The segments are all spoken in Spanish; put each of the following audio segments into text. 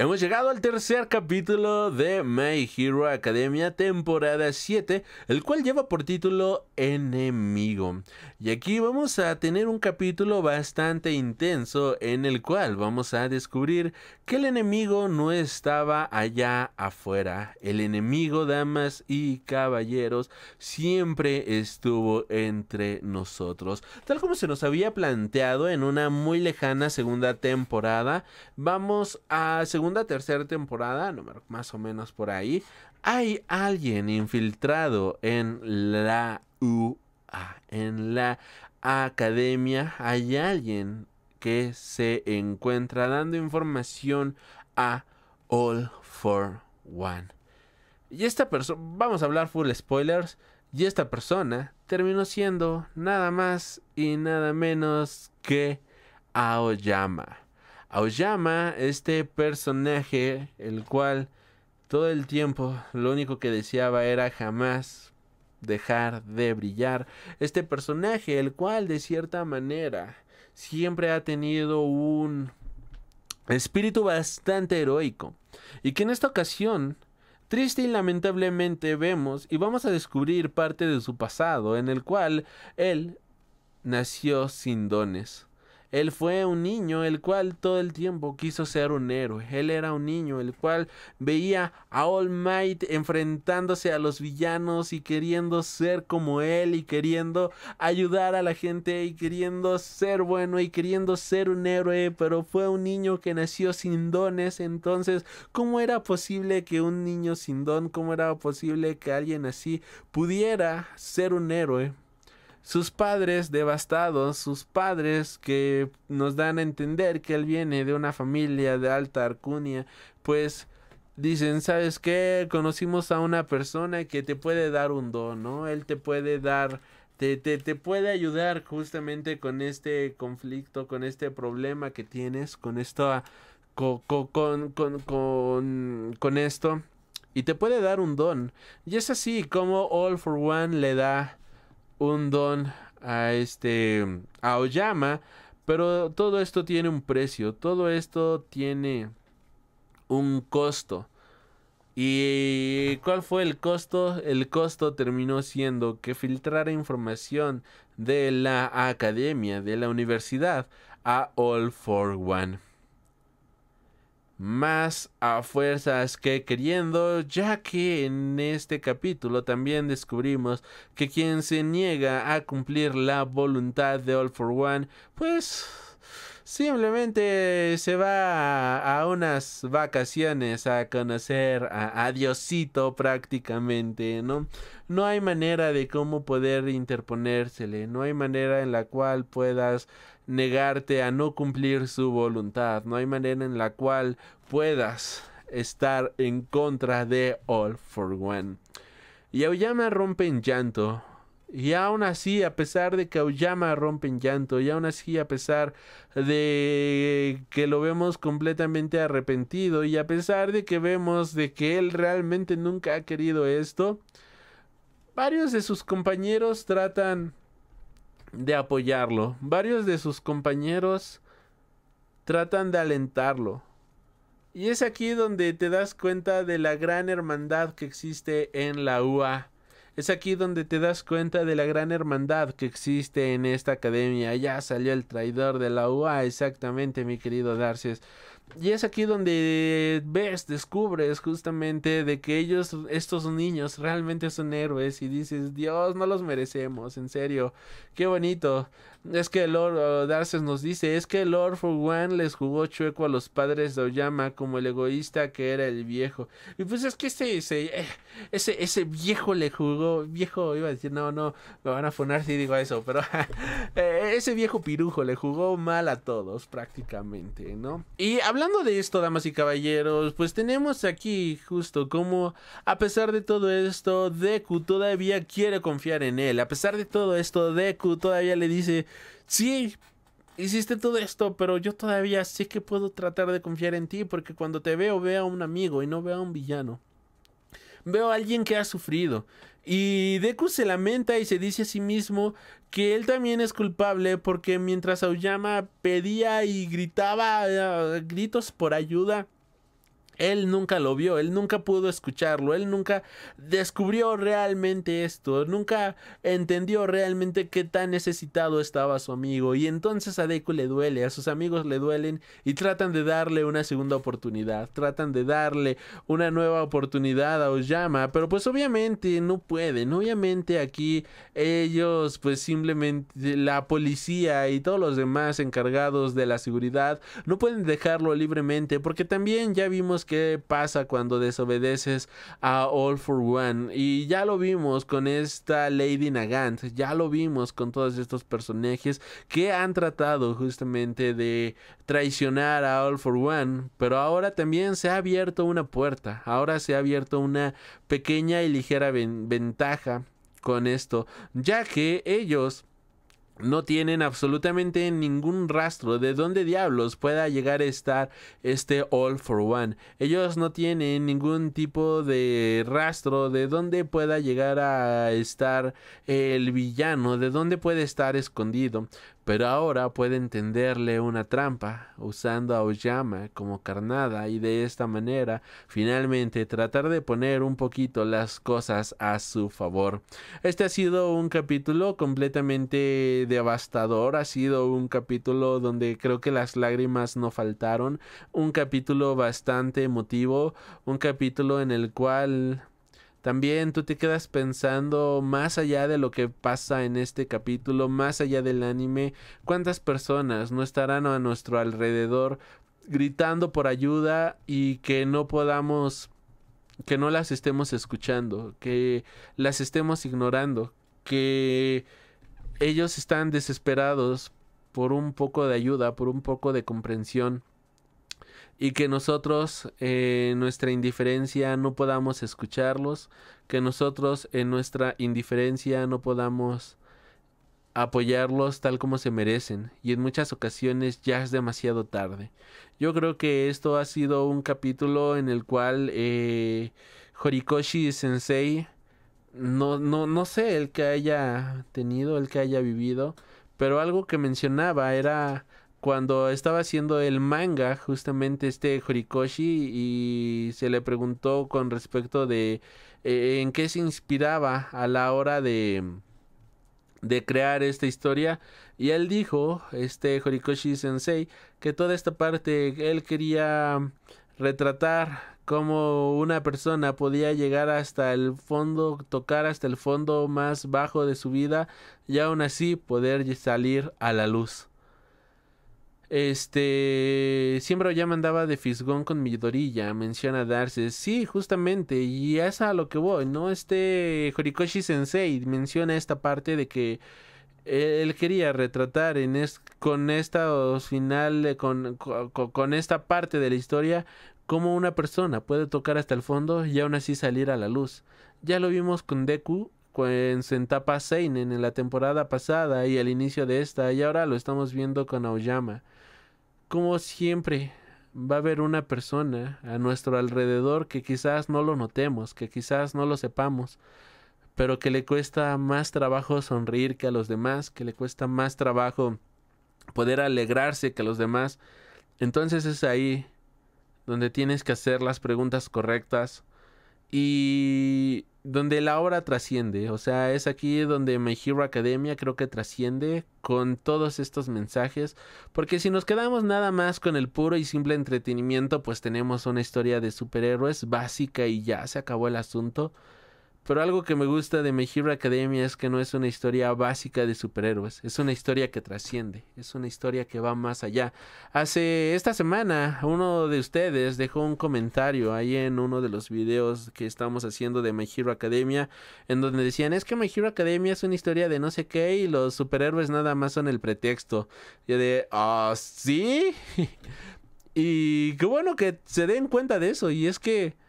Hemos llegado al tercer capítulo de My Hero Academia temporada 7, el cual lleva por título Enemigo. Y aquí vamos a tener un capítulo bastante intenso en el cual vamos a descubrir que el enemigo no estaba allá afuera. El enemigo, damas y caballeros, siempre estuvo entre nosotros. Tal como se nos había planteado en una muy lejana segunda temporada, vamos a segunda tercera temporada, más o menos por ahí, hay alguien infiltrado en la UA, en la academia, hay alguien que se encuentra dando información a All for One. Y esta persona, vamos a hablar full spoilers, y esta persona terminó siendo nada más y nada menos que Aoyama. Aoyama, este personaje, el cual todo el tiempo lo único que deseaba era jamás dejar de brillar. Este personaje, el cual de cierta manera siempre ha tenido un espíritu bastante heroico. Y que en esta ocasión, triste y lamentablemente, vemos y vamos a descubrir parte de su pasado, en el cual él nació sin dones. Él fue un niño el cual todo el tiempo quiso ser un héroe. Él era un niño el cual veía a All Might enfrentándose a los villanos y queriendo ser como él y queriendo ayudar a la gente y queriendo ser bueno y queriendo ser un héroe, pero fue un niño que nació sin dones. Entonces, ¿cómo era posible que un niño sin don, cómo era posible que alguien así pudiera ser un héroe? sus padres devastados, sus padres que nos dan a entender que él viene de una familia de alta arcunia, pues dicen, ¿sabes qué? Conocimos a una persona que te puede dar un don, ¿no? Él te puede dar, te, te, puede ayudar justamente con este conflicto, con este problema que tienes, con esto, con, con, con, con esto. Y te puede dar un don. Y es así como All for One le da un don a este a Oyama, pero todo esto tiene un precio, todo esto tiene un costo. ¿Y cuál fue el costo? El costo terminó siendo que filtrara información de la academia, de la universidad, a All for One más a fuerzas que queriendo, ya que en este capítulo también descubrimos que quien se niega a cumplir la voluntad de All for One, pues Simplemente se va a, unas vacaciones a conocer a, Diosito prácticamente, ¿no? No hay manera de cómo poder interponérsele, no hay manera en la cual puedas negarte a no cumplir su voluntad, no hay manera en la cual puedas estar en contra de All for One. Y Aoyama rompe en llanto, y aún así, a pesar de que Aoyama rompe en llanto, y aún así, a pesar de que lo vemos completamente arrepentido, y a pesar de que vemos de que él realmente nunca ha querido esto, varios de sus compañeros tratan de apoyarlo, varios de sus compañeros tratan de alentarlo. Y es aquí donde te das cuenta de la gran hermandad que existe en la UA es aquí donde te das cuenta de la gran hermandad que existe en esta academia. Ya salió el traidor de la UA, exactamente, mi querido Darcy. Y es aquí donde ves, descubres justamente de que ellos, estos niños, realmente son héroes y dices, Dios, no los merecemos, en serio, qué bonito. Es que Lord Darces nos dice, es que Lord For les jugó chueco a los padres de Oyama como el egoísta que era el viejo. Y pues es que ese, ese, eh, ese, viejo le jugó, viejo, iba a decir, no, no, me van a poner si digo eso, pero eh, eh, ese viejo pirujo le jugó mal a todos prácticamente, ¿no? Y hablando de esto, damas y caballeros, pues tenemos aquí justo como a pesar de todo esto, Deku todavía quiere confiar en él. A pesar de todo esto, Deku todavía le dice, sí, hiciste todo esto, pero yo todavía sé que puedo tratar de confiar en ti porque cuando te veo veo a un amigo y no veo a un villano. Veo a alguien que ha sufrido. Y Deku se lamenta y se dice a sí mismo que él también es culpable porque mientras Aoyama pedía y gritaba eh, gritos por ayuda, él nunca lo vio, él nunca pudo escucharlo, él nunca descubrió realmente esto, nunca entendió realmente qué tan necesitado estaba su amigo. Y entonces a Deku le duele, a sus amigos le duelen y tratan de darle una segunda oportunidad, tratan de darle una nueva oportunidad a Osama, pero pues obviamente no pueden, obviamente aquí ellos pues simplemente la policía y todos los demás encargados de la seguridad no pueden dejarlo libremente porque también ya vimos qué pasa cuando desobedeces a All for One. Y ya lo vimos con esta Lady Nagant, ya lo vimos con todos estos personajes que han tratado justamente de traicionar a All for One, pero ahora también se ha abierto una puerta, ahora se ha abierto una pequeña y ligera ventaja con esto, ya que ellos no tienen absolutamente ningún rastro de dónde diablos pueda llegar a estar este All for One. Ellos no tienen ningún tipo de rastro de dónde pueda llegar a estar el villano, de dónde puede estar escondido pero ahora puede entenderle una trampa usando a Oyama como carnada y de esta manera finalmente tratar de poner un poquito las cosas a su favor. Este ha sido un capítulo completamente devastador, ha sido un capítulo donde creo que las lágrimas no faltaron, un capítulo bastante emotivo, un capítulo en el cual también tú te quedas pensando más allá de lo que pasa en este capítulo, más allá del anime, cuántas personas no estarán a nuestro alrededor gritando por ayuda y que no podamos, que no las estemos escuchando, que las estemos ignorando, que ellos están desesperados por un poco de ayuda, por un poco de comprensión y que nosotros en eh, nuestra indiferencia no podamos escucharlos, que nosotros en nuestra indiferencia no podamos apoyarlos tal como se merecen y en muchas ocasiones ya es demasiado tarde. Yo creo que esto ha sido un capítulo en el cual eh, Horikoshi Sensei no, no, no sé el que haya tenido, el que haya vivido, pero algo que mencionaba era cuando estaba haciendo el manga, justamente este Horikoshi, y se le preguntó con respecto de eh, en qué se inspiraba a la hora de, de crear esta historia. Y él dijo, este Horikoshi Sensei, que toda esta parte él quería retratar cómo una persona podía llegar hasta el fondo, tocar hasta el fondo más bajo de su vida y aún así poder salir a la luz. Este. Siempre ya mandaba de fisgón con Midorilla. Menciona darse Sí, justamente. Y es a lo que voy, ¿no? Este Horikoshi Sensei menciona esta parte de que él quería retratar en con esta final, con, esta parte de la historia, cómo una persona puede tocar hasta el fondo y aún así salir a la luz. Ya lo vimos con Deku en Sentapa Seinen en la temporada pasada y al inicio de esta, y ahora lo estamos viendo con Aoyama como siempre, va a haber una persona a nuestro alrededor que quizás no lo notemos, que quizás no lo sepamos, pero que le cuesta más trabajo sonreír que a los demás, que le cuesta más trabajo poder alegrarse que a los demás. Entonces es ahí donde tienes que hacer las preguntas correctas y donde la obra trasciende, o sea, es aquí donde My Hero Academia creo que trasciende con todos estos mensajes, porque si nos quedamos nada más con el puro y simple entretenimiento, pues tenemos una historia de superhéroes básica y ya se acabó el asunto. Pero algo que me gusta de My Hero Academia es que no es una historia básica de superhéroes, es una historia que trasciende, es una historia que va más allá. Hace esta semana uno de ustedes dejó un comentario ahí en uno de los videos que estamos haciendo de My Hero Academia, en donde decían, es que My Hero Academia es una historia de no sé qué y los superhéroes nada más son el pretexto. Yo de, ah, sí. y qué bueno que se den cuenta de eso, y es que...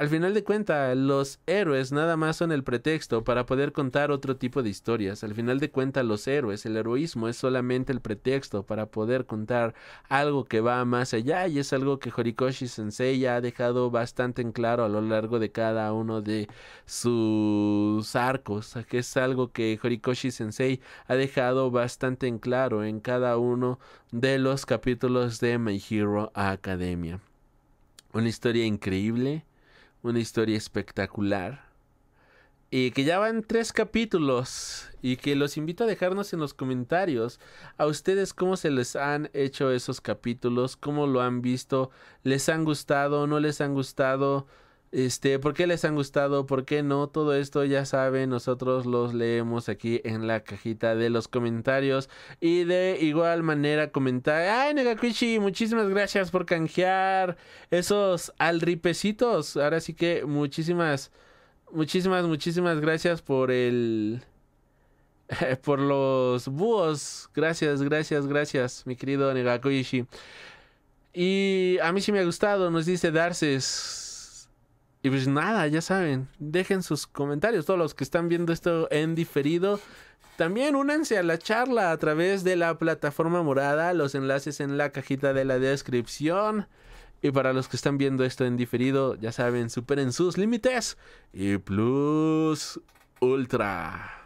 Al final de cuentas, los héroes nada más son el pretexto para poder contar otro tipo de historias. Al final de cuentas, los héroes, el heroísmo es solamente el pretexto para poder contar algo que va más allá y es algo que Horikoshi Sensei ya ha dejado bastante en claro a lo largo de cada uno de sus arcos, que es algo que Horikoshi Sensei ha dejado bastante en claro en cada uno de los capítulos de My Hero Academia. Una historia increíble una historia espectacular. Y que ya van tres capítulos. Y que los invito a dejarnos en los comentarios a ustedes cómo se les han hecho esos capítulos, cómo lo han visto, les han gustado, no les han gustado. Este, ¿por qué les han gustado? ¿Por qué no? Todo esto ya saben, nosotros los leemos aquí en la cajita de los comentarios. Y de igual manera comentar. ¡Ay, Negakuichi! Muchísimas gracias por canjear esos alripecitos. Ahora sí que muchísimas, muchísimas, muchísimas gracias por el. por los búhos. Gracias, gracias, gracias, mi querido negakuishi Y a mí sí me ha gustado, nos dice Darces y pues nada, ya saben, dejen sus comentarios, todos los que están viendo esto en diferido. También únanse a la charla a través de la plataforma morada, los enlaces en la cajita de la descripción. Y para los que están viendo esto en diferido, ya saben, superen sus límites y plus ultra.